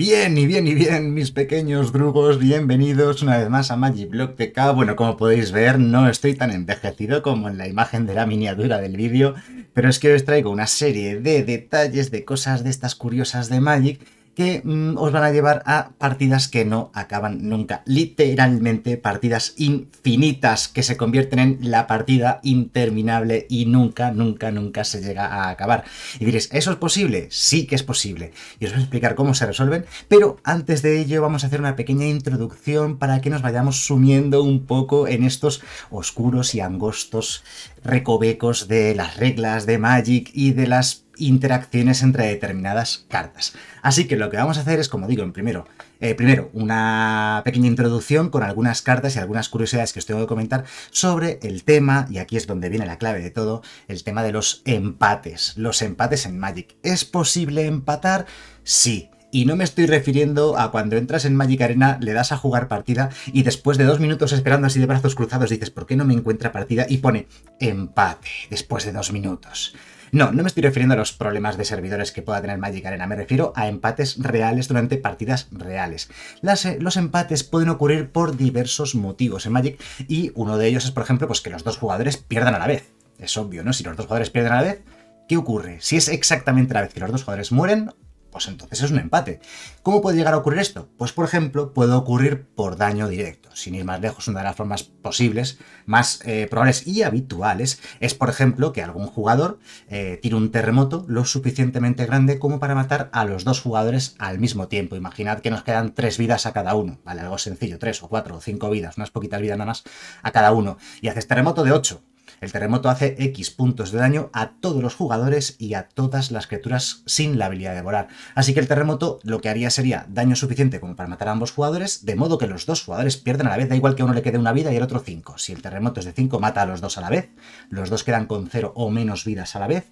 Bien, y bien, y bien, mis pequeños drugos, bienvenidos una vez más a Magiblock TK. Bueno, como podéis ver, no estoy tan envejecido como en la imagen de la miniatura del vídeo, pero es que os traigo una serie de detalles, de cosas de estas curiosas de Magic que mm, os van a llevar a partidas que no acaban nunca. Literalmente partidas infinitas que se convierten en la partida interminable y nunca, nunca, nunca se llega a acabar. Y diréis, ¿eso es posible? Sí que es posible. Y os voy a explicar cómo se resuelven, pero antes de ello vamos a hacer una pequeña introducción para que nos vayamos sumiendo un poco en estos oscuros y angostos recovecos de las reglas de Magic y de las interacciones entre determinadas cartas. Así que lo que vamos a hacer es, como digo, en primero, eh, primero una pequeña introducción con algunas cartas y algunas curiosidades que os tengo que comentar sobre el tema, y aquí es donde viene la clave de todo, el tema de los empates, los empates en Magic. ¿Es posible empatar? Sí. Y no me estoy refiriendo a cuando entras en Magic Arena, le das a jugar partida y después de dos minutos esperando así de brazos cruzados dices, ¿por qué no me encuentra partida? Y pone empate después de dos minutos. No, no me estoy refiriendo a los problemas de servidores que pueda tener Magic Arena, me refiero a empates reales durante partidas reales. Eh, los empates pueden ocurrir por diversos motivos en Magic y uno de ellos es, por ejemplo, pues que los dos jugadores pierdan a la vez. Es obvio, ¿no? Si los dos jugadores pierden a la vez, ¿qué ocurre? Si es exactamente la vez que los dos jugadores mueren, pues entonces es un empate. ¿Cómo puede llegar a ocurrir esto? Pues por ejemplo, puede ocurrir por daño directo. Sin ir más lejos, una de las formas posibles, más eh, probables y habituales, es por ejemplo que algún jugador eh, tire un terremoto lo suficientemente grande como para matar a los dos jugadores al mismo tiempo. Imaginad que nos quedan tres vidas a cada uno, ¿vale? Algo sencillo, tres o cuatro o cinco vidas, unas poquitas vidas nada más a cada uno. Y haces terremoto de ocho. El terremoto hace X puntos de daño a todos los jugadores y a todas las criaturas sin la habilidad de volar. Así que el terremoto lo que haría sería daño suficiente como para matar a ambos jugadores, de modo que los dos jugadores pierden a la vez, da igual que a uno le quede una vida y al otro 5. Si el terremoto es de 5, mata a los dos a la vez, los dos quedan con 0 o menos vidas a la vez,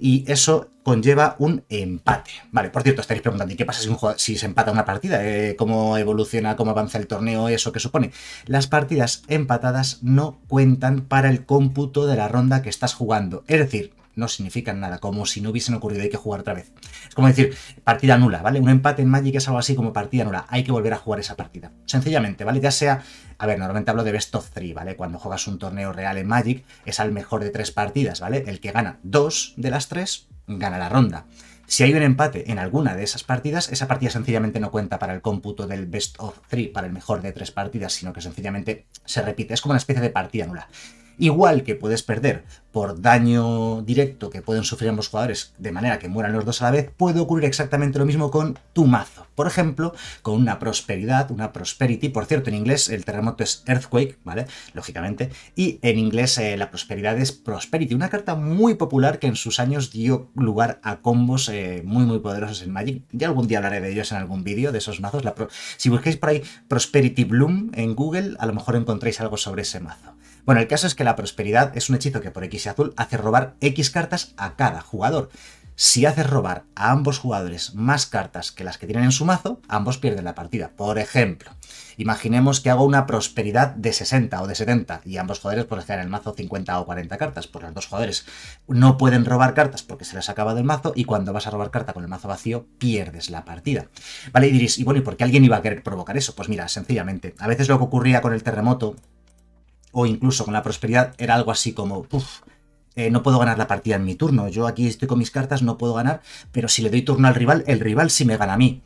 y eso conlleva un empate. Vale, por cierto, estaréis preguntando, qué pasa si, se empata una partida? Eh, ¿Cómo evoluciona, cómo avanza el torneo, eso que supone? Las partidas empatadas no cuentan para el cómputo de la ronda que estás jugando. Es decir, no significan nada, como si no hubiesen ocurrido, hay que jugar otra vez. Es como decir, partida nula, ¿vale? Un empate en Magic es algo así como partida nula, hay que volver a jugar esa partida. Sencillamente, ¿vale? Ya sea, a ver, normalmente hablo de best of three, ¿vale? Cuando juegas un torneo real en Magic, es al mejor de tres partidas, ¿vale? El que gana dos de las tres, gana la ronda. Si hay un empate en alguna de esas partidas, esa partida sencillamente no cuenta para el cómputo del best of three, para el mejor de tres partidas, sino que sencillamente se repite. Es como una especie de partida nula. Igual que puedes perder por daño directo que pueden sufrir ambos jugadores de manera que mueran los dos a la vez, puede ocurrir exactamente lo mismo con tu mazo. Por ejemplo, con una prosperidad, una prosperity, por cierto, en inglés el terremoto es earthquake, ¿vale? Lógicamente, y en inglés eh, la prosperidad es prosperity, una carta muy popular que en sus años dio lugar a combos eh, muy muy poderosos en Magic. Ya algún día hablaré de ellos en algún vídeo, de esos mazos. si busquéis por ahí prosperity bloom en Google, a lo mejor encontréis algo sobre ese mazo. Bueno, el caso es que la prosperidad es un hechizo que por X y azul hace robar X cartas a cada jugador. Si haces robar a ambos jugadores más cartas que las que tienen en su mazo, ambos pierden la partida. Por ejemplo, imaginemos que hago una prosperidad de 60 o de 70 y ambos jugadores pues en el mazo 50 o 40 cartas. Pues los dos jugadores no pueden robar cartas porque se les ha acaba el mazo y cuando vas a robar carta con el mazo vacío pierdes la partida. Vale, y diréis, y bueno, ¿y por qué alguien iba a querer provocar eso? Pues mira, sencillamente, a veces lo que ocurría con el terremoto o incluso con la prosperidad, era algo así como, eh, no puedo ganar la partida en mi turno. Yo aquí estoy con mis cartas, no puedo ganar, pero si le doy turno al rival, el rival sí me gana a mí.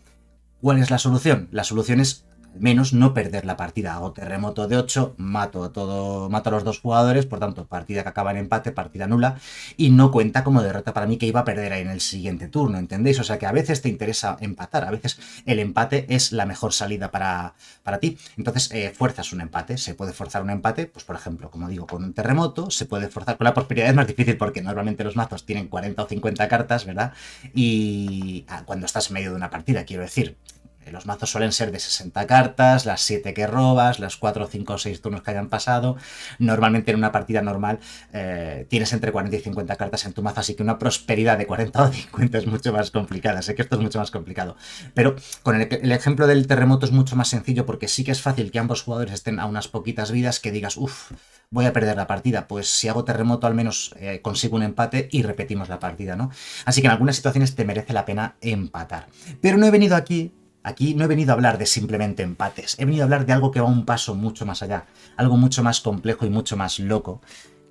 ¿Cuál es la solución? La solución es menos no perder la partida. Hago terremoto de 8, mato a, todo, mato a los dos jugadores, por tanto, partida que acaba en empate, partida nula, y no cuenta como derrota para mí que iba a perder ahí en el siguiente turno, ¿entendéis? O sea que a veces te interesa empatar, a veces el empate es la mejor salida para, ti. Entonces, eh, fuerzas un empate, se puede forzar un empate, pues por ejemplo, como digo, con un terremoto, se puede forzar con la prosperidad, es más difícil porque normalmente los mazos tienen 40 o 50 cartas, ¿verdad? Y ah, cuando estás en medio de una partida, quiero decir, eh, los mazos suelen ser de 60 cartas, las 7 que robas, las 4, 5 o 6 turnos que hayan pasado. Normalmente en una partida normal eh, tienes entre 40 y 50 cartas en tu mazo, así que una prosperidad de 40 o 50 es mucho más complicada. Sé que esto es mucho más complicado. Pero con el, ejemplo del terremoto es mucho más sencillo porque sí que es fácil que ambos jugadores estén a unas poquitas vidas que digas, uff, voy a perder la partida. Pues si hago terremoto al menos eh, consigo un empate y repetimos la partida, ¿no? Así que en algunas situaciones te merece la pena empatar. Pero no he venido aquí Aquí no he venido a hablar de simplemente empates, he venido a hablar de algo que va un paso mucho más allá, algo mucho más complejo y mucho más loco,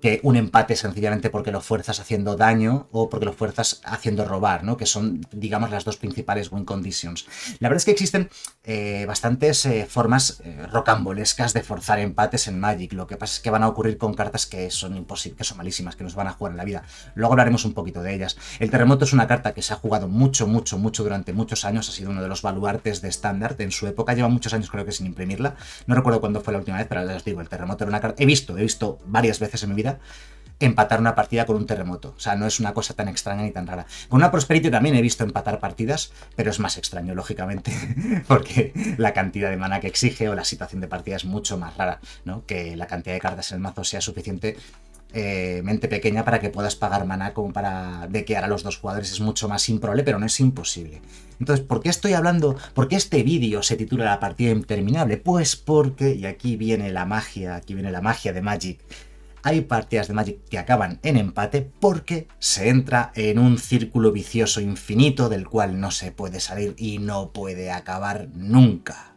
que un empate sencillamente porque lo fuerzas haciendo daño o porque lo fuerzas haciendo robar, ¿no? que son, digamos, las dos principales win conditions. La verdad es que existen eh, bastantes eh, formas eh, rocambolescas de forzar empates en Magic. Lo que pasa es que van a ocurrir con cartas que son imposibles, que son malísimas, que nos van a jugar en la vida. Luego hablaremos un poquito de ellas. El terremoto es una carta que se ha jugado mucho, mucho, mucho durante muchos años. Ha sido uno de los baluartes de estándar en su época. Lleva muchos años creo que sin imprimirla. No recuerdo cuándo fue la última vez, pero les digo, el terremoto era una carta... He visto, he visto varias veces en mi vida empatar una partida con un terremoto. O sea, no es una cosa tan extraña ni tan rara. Con una Prosperity también he visto empatar partidas, pero es más extraño, lógicamente, porque la cantidad de mana que exige o la situación de partida es mucho más rara, ¿no? Que la cantidad de cartas en el mazo sea suficiente. Eh, pequeña para que puedas pagar mana como para dequear a los dos jugadores es mucho más improbable pero no es imposible entonces ¿por qué estoy hablando? ¿por qué este vídeo se titula la partida interminable? pues porque y aquí viene la magia aquí viene la magia de Magic hay partidas de Magic que acaban en empate porque se entra en un círculo vicioso infinito del cual no se puede salir y no puede acabar nunca.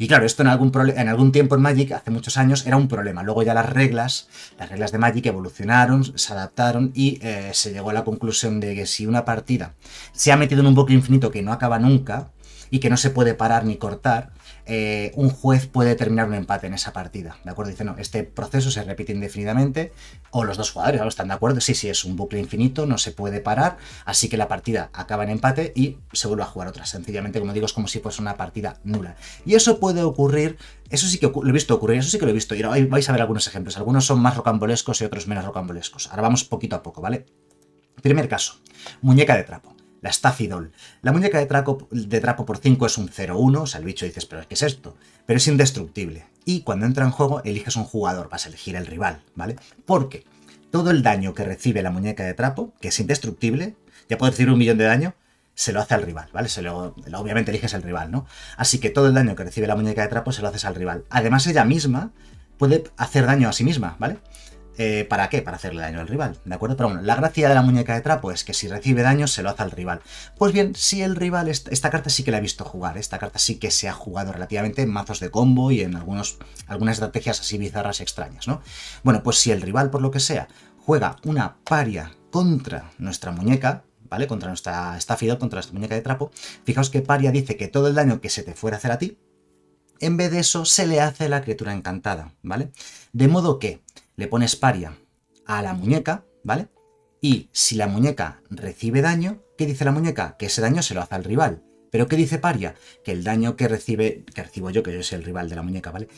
Y claro, esto en algún, en algún tiempo en Magic, hace muchos años, era un problema. Luego ya las reglas, las reglas de Magic evolucionaron, se adaptaron y eh, se llegó a la conclusión de que si una partida se ha metido en un bucle infinito que no acaba nunca y que no se puede parar ni cortar, eh, un juez puede terminar un empate en esa partida, ¿de acuerdo? Dice, no, este proceso se repite indefinidamente, o los dos jugadores, ¿no? ¿Están de acuerdo? Sí, sí, es un bucle infinito, no se puede parar, así que la partida acaba en empate y se vuelve a jugar otra. Sencillamente, como digo, es como si fuese una partida nula. Y eso puede ocurrir, eso sí que lo he visto ocurrir, eso sí que lo he visto, y ahora vais a ver algunos ejemplos. Algunos son más rocambolescos y otros menos rocambolescos. Ahora vamos poquito a poco, ¿vale? Primer caso, muñeca de trapo la Doll. La muñeca de, trapo de trapo por 5 es un 0-1, o sea, el bicho dices, pero ¿qué es esto? Pero es indestructible. Y cuando entra en juego, eliges un jugador, vas a elegir el rival, ¿vale? Porque todo el daño que recibe la muñeca de trapo, que es indestructible, ya puede recibir un millón de daño, se lo hace al rival, ¿vale? Se lo, obviamente eliges al el rival, ¿no? Así que todo el daño que recibe la muñeca de trapo se lo haces al rival. Además, ella misma puede hacer daño a sí misma, ¿vale? Eh, ¿Para qué? Para hacerle daño al rival, ¿de acuerdo? Pero bueno, la gracia de la muñeca de trapo es que si recibe daño se lo hace al rival. Pues bien, si el rival, esta, carta sí que la he visto jugar, ¿eh? esta carta sí que se ha jugado relativamente en mazos de combo y en algunos, algunas estrategias así bizarras extrañas, ¿no? Bueno, pues si el rival, por lo que sea, juega una paria contra nuestra muñeca, ¿vale? Contra nuestra fiel contra nuestra muñeca de trapo. Fijaos que Paria dice que todo el daño que se te fuera a hacer a ti, en vez de eso se le hace a la criatura encantada, ¿vale? De modo que le pones paria a la muñeca, ¿vale? Y si la muñeca recibe daño, ¿qué dice la muñeca? Que ese daño se lo hace al rival. ¿Pero qué dice paria? Que el daño que recibe, que recibo yo, que yo soy el rival de la muñeca, ¿vale?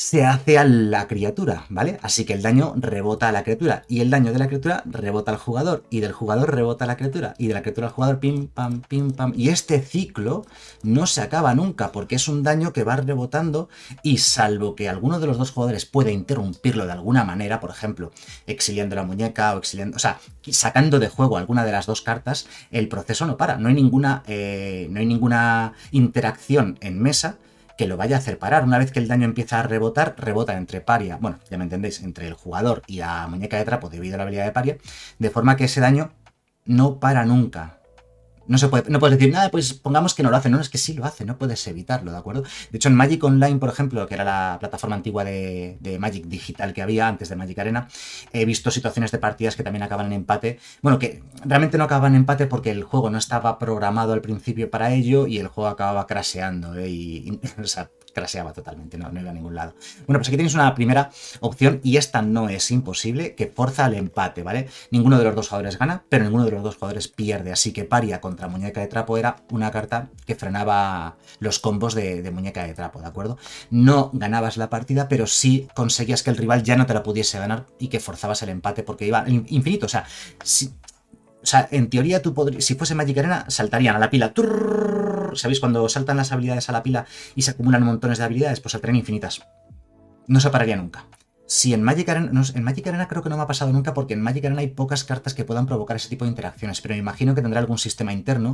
se hace a la criatura, ¿vale? Así que el daño rebota a la criatura y el daño de la criatura rebota al jugador y del jugador rebota a la criatura y de la criatura al jugador pim pam pim pam y este ciclo no se acaba nunca porque es un daño que va rebotando y salvo que alguno de los dos jugadores pueda interrumpirlo de alguna manera, por ejemplo, exiliando la muñeca o exiliando, o sea, sacando de juego alguna de las dos cartas, el proceso no para, no hay ninguna eh, no hay ninguna interacción en mesa que lo vaya a hacer parar. Una vez que el daño empieza a rebotar, rebota entre paria, bueno, ya me entendéis, entre el jugador y la muñeca de trapo debido a la habilidad de paria, de forma que ese daño no para nunca. No, se puede, no puedes decir, nada, pues pongamos que no lo hace. No, es que sí lo hace, no puedes evitarlo, ¿de acuerdo? De hecho, en Magic Online, por ejemplo, que era la plataforma antigua de, Magic Digital que había antes de Magic Arena, he visto situaciones de partidas que también acaban en empate. Bueno, que realmente no acaban en empate porque el juego no estaba programado al principio para ello y el juego acababa craseando ¿eh? Y, o sea, craseaba totalmente, no, iba a ningún lado. Bueno, pues aquí tienes una primera opción y esta no es imposible, que forza el empate, ¿vale? Ninguno de los dos jugadores gana, pero ninguno de los dos jugadores pierde, así que paria contra la muñeca de trapo era una carta que frenaba los combos de, muñeca de trapo, ¿de acuerdo? No ganabas la partida, pero sí conseguías que el rival ya no te la pudiese ganar y que forzabas el empate porque iba infinito. O sea, en teoría tú podrías, si fuese Magic Arena, saltarían a la pila. ¿Sabéis cuando saltan las habilidades a la pila y se acumulan montones de habilidades? Pues saltarían infinitas. No se pararía nunca. Si en Magic Arena, en Magic Arena creo que no me ha pasado nunca porque en Magic Arena hay pocas cartas que puedan provocar ese tipo de interacciones, pero me imagino que tendrá algún sistema interno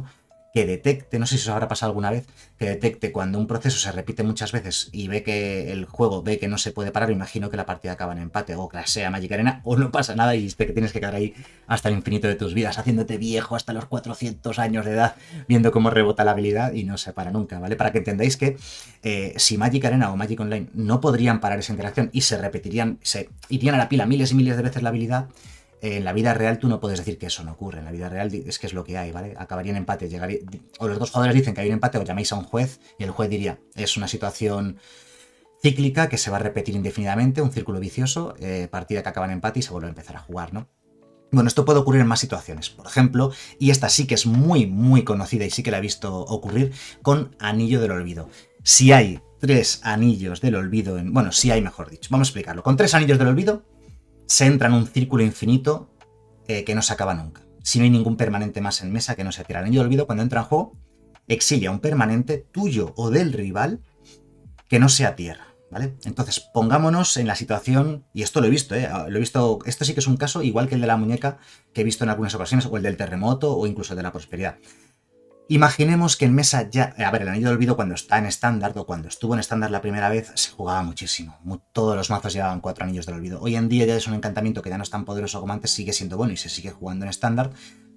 que detecte, no sé si os habrá pasado alguna vez, que detecte cuando un proceso se repite muchas veces y ve que el juego ve que no se puede parar, imagino que la partida acaba en empate o clasea Magic Arena o no pasa nada y que tienes que quedar ahí hasta el infinito de tus vidas, haciéndote viejo hasta los 400 años de edad, viendo cómo rebota la habilidad y no se para nunca, ¿vale? Para que entendáis que eh, si Magic Arena o Magic Online no podrían parar esa interacción y se repetirían, se irían a la pila miles y miles de veces la habilidad, en la vida real tú no puedes decir que eso no ocurre. En la vida real es que es lo que hay, ¿vale? Acabaría en empate. Llegaría, o los dos jugadores dicen que hay un empate o llamáis a un juez y el juez diría, es una situación cíclica que se va a repetir indefinidamente, un círculo vicioso, eh, partida que acaba en empate y se vuelve a empezar a jugar, ¿no? Bueno, esto puede ocurrir en más situaciones, por ejemplo, y esta sí que es muy, muy conocida y sí que la he visto ocurrir con Anillo del Olvido. Si hay tres anillos del olvido en... Bueno, si hay, mejor dicho. Vamos a explicarlo. Con tres anillos del olvido, se entra en un círculo infinito eh, que no se acaba nunca. Si no hay ningún permanente más en mesa que no se tira. Yo olvido, cuando entra en juego, exilia un permanente tuyo o del rival que no sea tierra. ¿Vale? Entonces, pongámonos en la situación, y esto lo he visto, ¿eh? ah, lo he visto, esto sí que es un caso igual que el de la muñeca que he visto en algunas ocasiones, o el del terremoto, o incluso el de la prosperidad. Imaginemos que en mesa ya. A ver, el anillo del olvido cuando está en estándar o cuando estuvo en estándar la primera vez se jugaba muchísimo. todos los mazos llevaban cuatro anillos del olvido. Hoy en día ya es un encantamiento que ya no es tan poderoso como antes, sigue siendo bueno y se sigue jugando en estándar.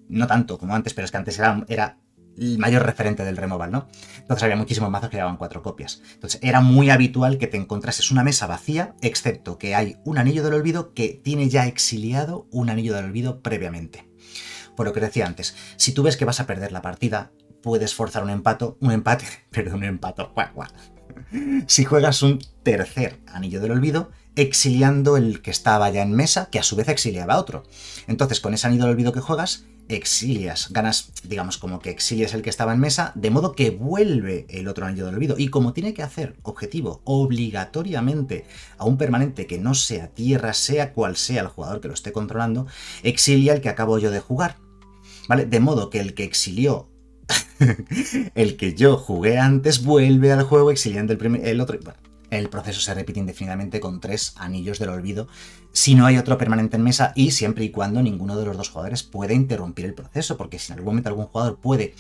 No tanto como antes, pero es que antes era, era el mayor referente del removal, ¿no? Entonces había muchísimos mazos que llevaban cuatro copias. Entonces era muy habitual que te encontrases una mesa vacía, excepto que hay un anillo del olvido que tiene ya exiliado un anillo del olvido previamente por lo que decía antes, si tú ves que vas a perder la partida, puedes forzar un empate, un empate, pero un empate, Si juegas un tercer anillo del olvido, exiliando el que estaba ya en mesa, que a su vez exiliaba a otro. Entonces, con ese anillo del olvido que juegas, exilias, ganas, digamos, como que exilias el que estaba en mesa, de modo que vuelve el otro anillo del olvido. Y como tiene que hacer objetivo obligatoriamente a un permanente que no sea tierra, sea cual sea el jugador que lo esté controlando, exilia el que acabo yo de jugar. ¿vale? De modo que el que exilió, el que yo jugué antes, vuelve al juego exiliando el, el otro. el proceso se repite indefinidamente con tres anillos del olvido si no hay otro permanente en mesa y siempre y cuando ninguno de los dos jugadores puede interrumpir el proceso, porque si en algún momento algún jugador puede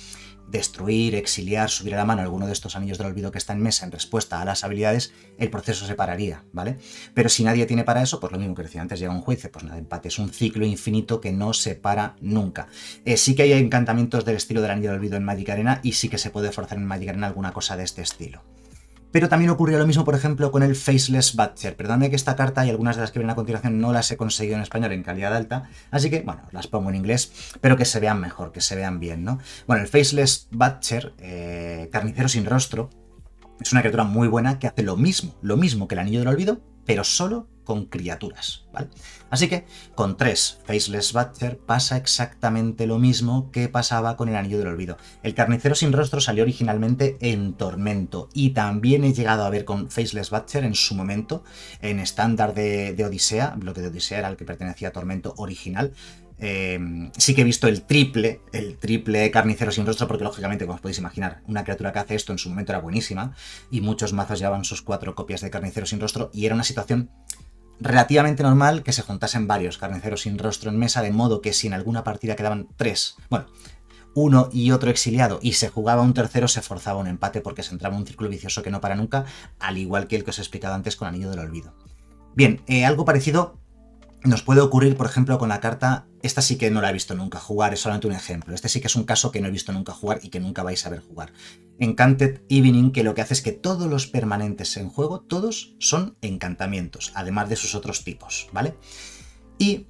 destruir, exiliar, subir a la mano alguno de estos anillos del olvido que está en mesa en respuesta a las habilidades, el proceso se pararía, ¿vale? Pero si nadie tiene para eso, pues lo mismo que decía antes, llega un juicio, pues nada, empate, es un ciclo infinito que no se para nunca. Eh, sí que hay encantamientos del estilo del anillo del olvido en Magic Arena y sí que se puede forzar en Magic Arena alguna cosa de este estilo. Pero también ocurrió lo mismo, por ejemplo, con el Faceless Butcher. Perdóname que esta carta y algunas de las que vienen a continuación no las he conseguido en español en calidad alta, así que, bueno, las pongo en inglés, pero que se vean mejor, que se vean bien, ¿no? Bueno, el Faceless Butcher, eh, carnicero sin rostro, es una criatura muy buena que hace lo mismo, lo mismo que el Anillo del Olvido, pero solo con criaturas, ¿vale? Así que con tres Faceless Butcher pasa exactamente lo mismo que pasaba con el Anillo del Olvido. El Carnicero sin Rostro salió originalmente en Tormento y también he llegado a ver con Faceless Butcher en su momento, en estándar de, Odisea, bloque de Odisea era el que pertenecía a Tormento original, em, sí que he visto el triple, el triple carnicero sin rostro, porque lógicamente, como os podéis imaginar, una criatura que hace esto en su momento era buenísima, y muchos mazos llevaban sus cuatro copias de carnicero sin rostro, y era una situación relativamente normal que se juntasen varios carniceros sin rostro en mesa, de modo que si en alguna partida quedaban tres, bueno, uno y otro exiliado y se jugaba un tercero, se forzaba un empate porque se entraba un círculo vicioso que no para nunca, al igual que el que os he explicado antes con Anillo del Olvido. Bien, eh, algo parecido nos puede ocurrir, por ejemplo, con la carta, esta sí que no la he visto nunca jugar, es solamente un ejemplo. Este sí que es un caso que no he visto nunca jugar y que nunca vais a ver jugar. Encanted Evening, que lo que hace es que todos los permanentes en juego, todos son encantamientos, además de sus otros tipos, ¿vale? Y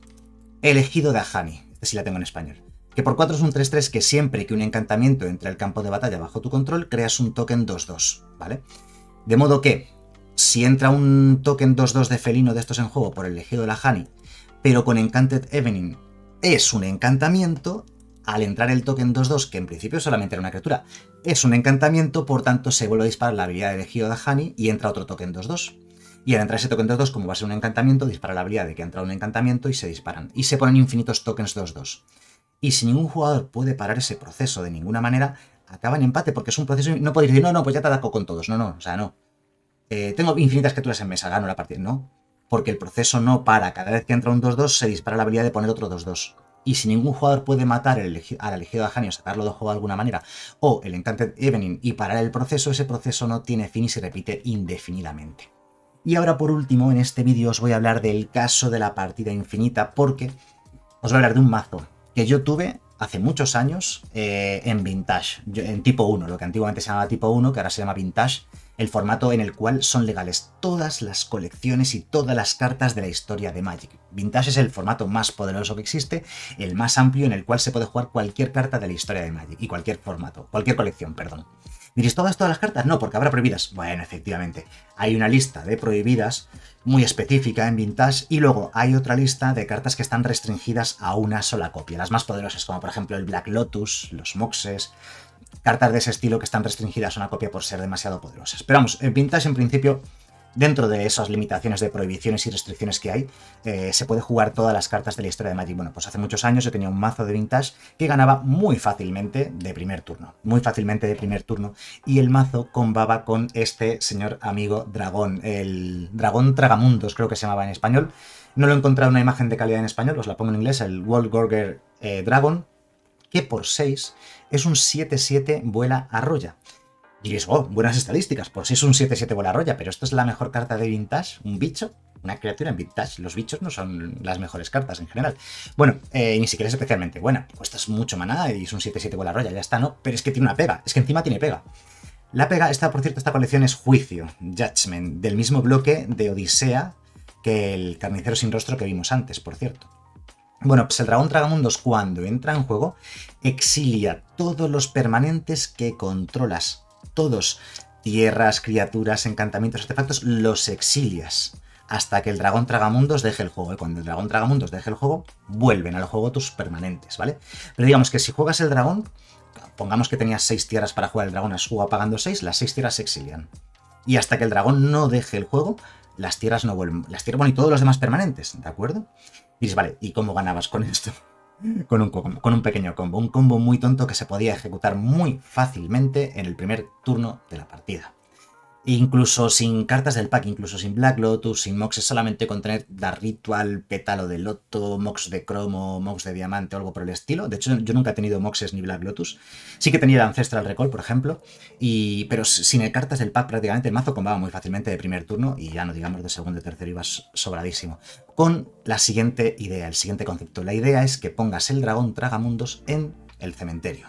Elegido de Ajani, este sí la tengo en español, que por 4 es un 3-3 que siempre que un encantamiento entre al campo de batalla bajo tu control, creas un token 2-2, ¿vale? De modo que, si entra un token 2-2 de felino de estos en juego por el elegido de la pero con Encanted Evening es un encantamiento, al entrar el token 2-2, que en principio solamente era una criatura, es un encantamiento, por tanto se vuelve a disparar la habilidad de Hani y entra otro token 2-2. Y al entrar ese token 2-2, como va a ser un encantamiento, dispara la habilidad de que entrado un encantamiento y se disparan. Y se ponen infinitos tokens 2-2. Y si ningún jugador puede parar ese proceso de ninguna manera, acaba en empate, porque es un proceso no podéis decir, no, no, pues ya te ataco con todos. No, no, o sea, no. Eh, tengo infinitas criaturas en mesa, gano la partida. No, porque el proceso no para. Cada vez que entra un 2-2 se dispara la habilidad de poner otro 2-2. Y si ningún jugador puede matar al elegido de sacarlo de juego de alguna manera, o el Encanted Evening y parar el proceso, ese proceso no tiene fin y se repite indefinidamente. Y ahora por último, en este vídeo os voy a hablar del caso de la partida infinita, porque os voy a hablar de un mazo que yo tuve hace muchos años eh, en Vintage, en tipo 1, lo que antiguamente se llamaba tipo 1, que ahora se llama Vintage, el formato en el cual son legales todas las colecciones y todas las cartas de la historia de Magic. Vintage es el formato más poderoso que existe, el más amplio en el cual se puede jugar cualquier carta de la historia de Magic y cualquier formato, cualquier colección, perdón. ¿Diréis todas, todas las cartas? No, porque habrá prohibidas. Bueno, efectivamente, hay una lista de prohibidas muy específica en Vintage y luego hay otra lista de cartas que están restringidas a una sola copia. Las más poderosas, como por ejemplo el Black Lotus, los Moxes, cartas de ese estilo que están restringidas a una copia por ser demasiado poderosas. Pero vamos, en Vintage en principio, dentro de esas limitaciones de prohibiciones y restricciones que hay, eh, se puede jugar todas las cartas de la historia de Magic. Bueno, pues hace muchos años yo tenía un mazo de Vintage que ganaba muy fácilmente de primer turno, muy fácilmente de primer turno, y el mazo combaba con este señor amigo dragón, el dragón tragamundos creo que se llamaba en español. No lo he encontrado una imagen de calidad en español, os la pongo en inglés, el World Gorger eh, Dragon, que por 6 es un 7-7 vuela Arroya. Y es, oh, buenas estadísticas, pues si es un 7-7 vuela Arroya, pero esto es la mejor carta de Vintage, un bicho, una criatura en Vintage. Los bichos no son las mejores cartas en general. Bueno, eh, ni siquiera es especialmente buena, cuesta mucho manada y es un 7-7 vuela a ya está, ¿no? Pero es que tiene una pega, es que encima tiene pega. La pega, esta, por cierto, esta colección es Juicio, Judgment, del mismo bloque de Odisea que el Carnicero sin rostro que vimos antes, por cierto. Bueno, pues el dragón tragamundos cuando entra en juego exilia todos los permanentes que controlas. Todos. Tierras, criaturas, encantamientos, artefactos, los exilias. Hasta que el dragón tragamundos deje el juego. Y cuando el dragón tragamundos deje el juego, vuelven al juego tus permanentes, ¿vale? Pero digamos que si juegas el dragón, pongamos que tenías 6 tierras para jugar el dragón, has jugado pagando 6, las 6 tierras se exilian. Y hasta que el dragón no deje el juego, las tierras no vuelven. Las tierras, bueno, y todos los demás permanentes, ¿de acuerdo? Y dices, vale, ¿y cómo ganabas con esto? Con un, con un pequeño combo, un combo muy tonto que se podía ejecutar muy fácilmente en el primer turno de la partida. Incluso sin cartas del pack, incluso sin Black Lotus, sin moxes, solamente con tener dar Ritual, Pétalo de Loto, Mox de Cromo, Mox de Diamante o algo por el estilo. De hecho, yo nunca he tenido Moxes ni Black Lotus. Sí que tenía el Ancestral Recall, por ejemplo, pero sin cartas del pack prácticamente el mazo combaba muy fácilmente de primer turno y ya no digamos de segundo y tercero ibas sobradísimo. Con la siguiente idea, el siguiente concepto. La idea es que pongas el dragón Tragamundos en el cementerio.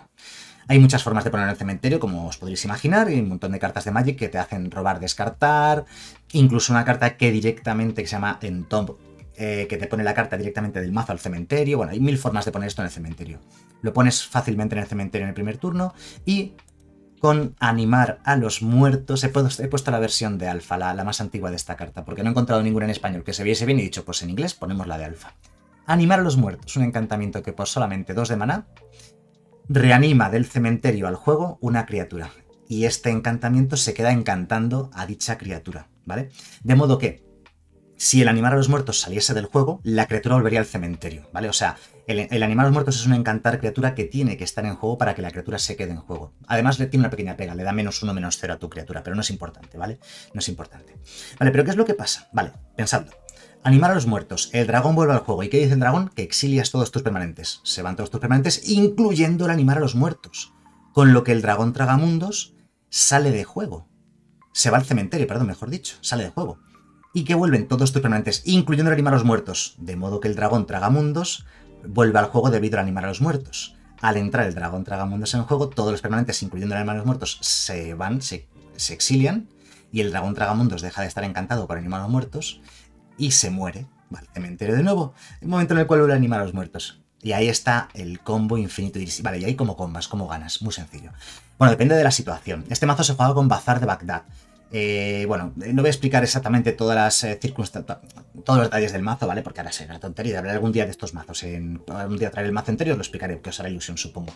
Hay muchas formas de poner en el cementerio, como os podréis imaginar, hay un montón de cartas de Magic que te hacen robar, descartar, incluso una carta que directamente se llama Entomb, eh, que te pone la carta directamente del mazo al cementerio. Bueno, hay mil formas de poner esto en el cementerio. Lo pones fácilmente en el cementerio en el primer turno y con animar a los muertos. He, puesto la versión de alfa, la, más antigua de esta carta, porque no he encontrado ninguna en español que se viese bien y he dicho, pues en inglés ponemos la de alfa. Animar a los muertos, un encantamiento que por solamente dos de maná Reanima del cementerio al juego una criatura y este encantamiento se queda encantando a dicha criatura, ¿vale? De modo que si el animar a los muertos saliese del juego, la criatura volvería al cementerio, ¿vale? O sea, el, animar a los muertos es un encantar criatura que tiene que estar en juego para que la criatura se quede en juego. Además, le tiene una pequeña pega, le da menos uno, menos cero a tu criatura, pero no es importante, ¿vale? No es importante. Vale, pero ¿qué es lo que pasa? Vale, pensando. Animar a los muertos. El dragón vuelve al juego. ¿Y qué dice el dragón? Que exilias todos tus permanentes. Se van todos tus permanentes, incluyendo el animar a los muertos. Con lo que el dragón tragamundos sale de juego. Se va al cementerio, perdón, mejor dicho. Sale de juego. Y que vuelven todos tus permanentes, incluyendo el animar a los muertos. De modo que el dragón tragamundos vuelve al juego debido al animar a los muertos. Al entrar el dragón tragamundos en el juego, todos los permanentes, incluyendo el animar a los muertos, se van, se, se exilian. Y el dragón tragamundos deja de estar encantado por animar a los muertos y se muere. Vale, cementerio de nuevo. El momento en el cual vuelve a animar a los muertos. Y ahí está el combo infinito. Y, vale, y ahí como combas, como ganas. Muy sencillo. Bueno, depende de la situación. Este mazo se juega con Bazar de Bagdad. Eh, bueno, no voy a explicar exactamente todas las eh, circunstancias, todos los detalles del mazo, ¿vale? Porque ahora será tontería. habrá algún día de estos mazos. En, algún día traeré el mazo entero os lo explicaré, que os hará ilusión, supongo.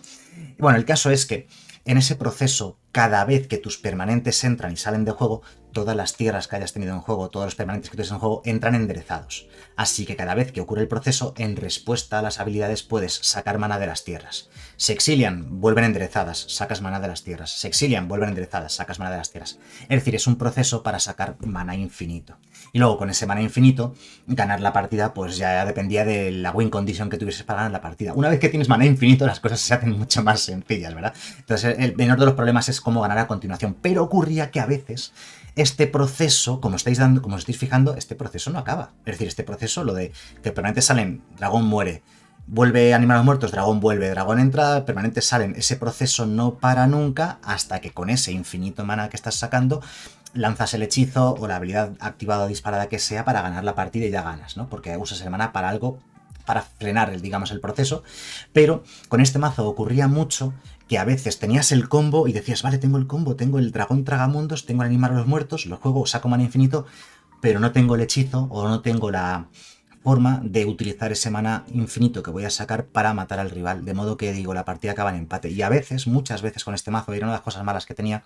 Bueno, el caso es que en ese proceso, cada vez que tus permanentes entran y salen de juego, todas las tierras que hayas tenido en juego, todos los permanentes que tienes en juego, entran enderezados. Así que cada vez que ocurre el proceso, en respuesta a las habilidades puedes sacar mana de las tierras. Se exilian, vuelven enderezadas, sacas mana de las tierras. Se exilian, vuelven enderezadas, sacas mana de las tierras. Es decir, es un proceso para sacar mana infinito. Y luego con ese mana infinito, ganar la partida pues ya dependía de la win condition que tuvieses para ganar la partida. Una vez que tienes mana infinito, las cosas se hacen mucho más sencillas, ¿verdad? Entonces el menor de los problemas es cómo ganar a continuación. Pero ocurría que a veces este proceso, como estáis dando, como os estáis fijando, este proceso no acaba. Es decir, este proceso, lo de que permanente salen, dragón muere, vuelve Animales los muertos, dragón vuelve, dragón entra, permanente salen. Ese proceso no para nunca hasta que con ese infinito mana que estás sacando lanzas el hechizo o la habilidad activada o disparada que sea para ganar la partida y ya ganas, ¿no? Porque usas el mana para algo para frenar, digamos, el proceso, pero con este mazo ocurría mucho que a veces tenías el combo y decías, vale, tengo el combo, tengo el dragón tragamundos, tengo el animar a los muertos, lo juego, saco mana infinito, pero no tengo el hechizo o no tengo la forma de utilizar ese mana infinito que voy a sacar para matar al rival. De modo que, digo, la partida acaba en empate. Y a veces, muchas veces con este mazo, era una de las cosas malas que tenía,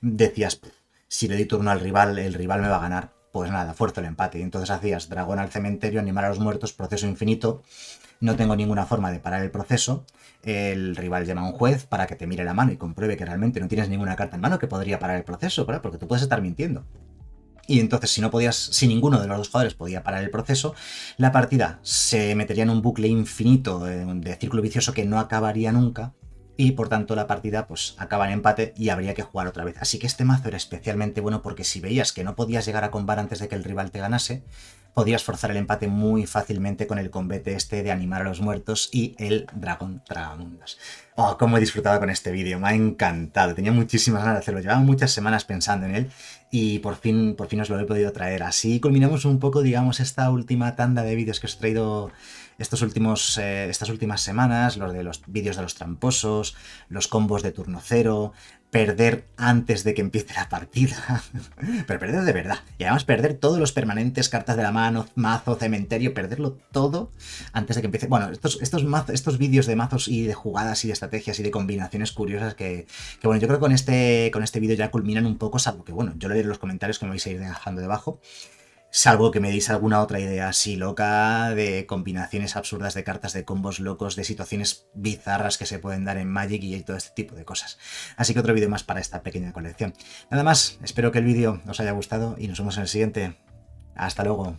decías, si le di turno al rival, el rival me va a ganar. Pues nada, fuerza el empate. Y entonces hacías dragón al cementerio, animar a los muertos, proceso infinito, no tengo ninguna forma de parar el proceso, el rival llama a un juez para que te mire la mano y compruebe que realmente no tienes ninguna carta en mano que podría parar el proceso, ¿verdad? porque tú puedes estar mintiendo. Y entonces, si no podías, si ninguno de los dos jugadores podía parar el proceso, la partida se metería en un bucle infinito de, círculo vicioso que no acabaría nunca y por tanto la partida pues acaba en empate y habría que jugar otra vez. Así que este mazo era especialmente bueno porque si veías que no podías llegar a combar antes de que el rival te ganase, podías forzar el empate muy fácilmente con el combate este de animar a los muertos y el dragón tragamundos. Oh, cómo he disfrutado con este vídeo, me ha encantado, tenía muchísimas ganas de hacerlo, llevaba muchas semanas pensando en él y por fin, por fin os lo he podido traer. Así culminamos un poco, digamos, esta última tanda de vídeos que os he traído estos últimos, eh, estas últimas semanas, los de los vídeos de los tramposos, los combos de turno cero, perder antes de que empiece la partida, pero perder de verdad. Y además perder todos los permanentes, cartas de la mano, mazo, cementerio, perderlo todo antes de que empiece. Bueno, estos, estos, estos vídeos de mazos y de jugadas y de estrategias y de combinaciones curiosas que, que bueno, yo creo que con este, con este vídeo ya culminan un poco, salvo que bueno, yo leeré los comentarios que me vais a ir dejando debajo. Salvo que me deis alguna otra idea así loca de combinaciones absurdas de cartas, de combos locos, de situaciones bizarras que se pueden dar en Magic y todo este tipo de cosas. Así que otro vídeo más para esta pequeña colección. Nada más, espero que el vídeo os haya gustado y nos vemos en el siguiente. Hasta luego.